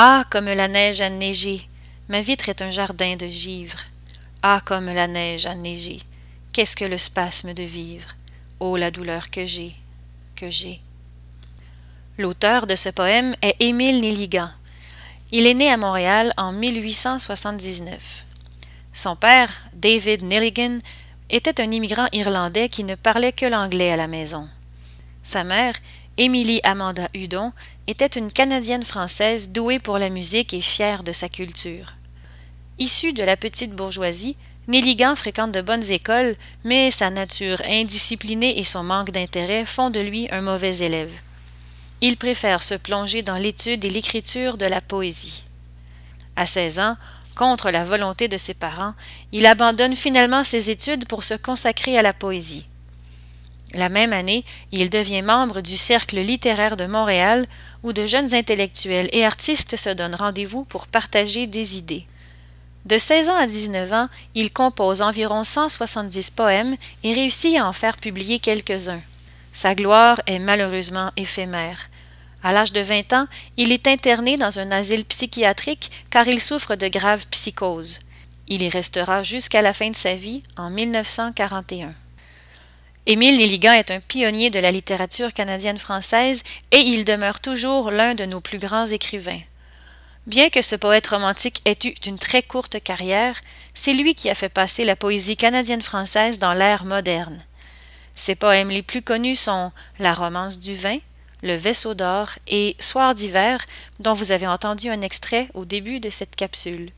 Ah, comme la neige a neigé. Ma vitre est un jardin de givre. Ah, comme la neige a neigé. Qu'est-ce que le spasme de vivre. Oh, la douleur que j'ai, que j'ai. L'auteur de ce poème est Émile Nilligan. Il est né à Montréal en 1879. Son père, David Nilligan, était un immigrant irlandais qui ne parlait que l'anglais à la maison. Sa mère Émilie Amanda Hudon était une Canadienne française douée pour la musique et fière de sa culture. Issue de la petite bourgeoisie, Néligan fréquente de bonnes écoles, mais sa nature indisciplinée et son manque d'intérêt font de lui un mauvais élève. Il préfère se plonger dans l'étude et l'écriture de la poésie. À 16 ans, contre la volonté de ses parents, il abandonne finalement ses études pour se consacrer à la poésie. La même année, il devient membre du Cercle littéraire de Montréal, où de jeunes intellectuels et artistes se donnent rendez-vous pour partager des idées. De 16 ans à 19 ans, il compose environ 170 poèmes et réussit à en faire publier quelques-uns. Sa gloire est malheureusement éphémère. À l'âge de 20 ans, il est interné dans un asile psychiatrique car il souffre de graves psychoses. Il y restera jusqu'à la fin de sa vie en 1941. Émile Nelligan est un pionnier de la littérature canadienne-française et il demeure toujours l'un de nos plus grands écrivains. Bien que ce poète romantique ait eu une très courte carrière, c'est lui qui a fait passer la poésie canadienne-française dans l'ère moderne. Ses poèmes les plus connus sont La romance du vin, Le vaisseau d'or et Soir d'hiver, dont vous avez entendu un extrait au début de cette capsule.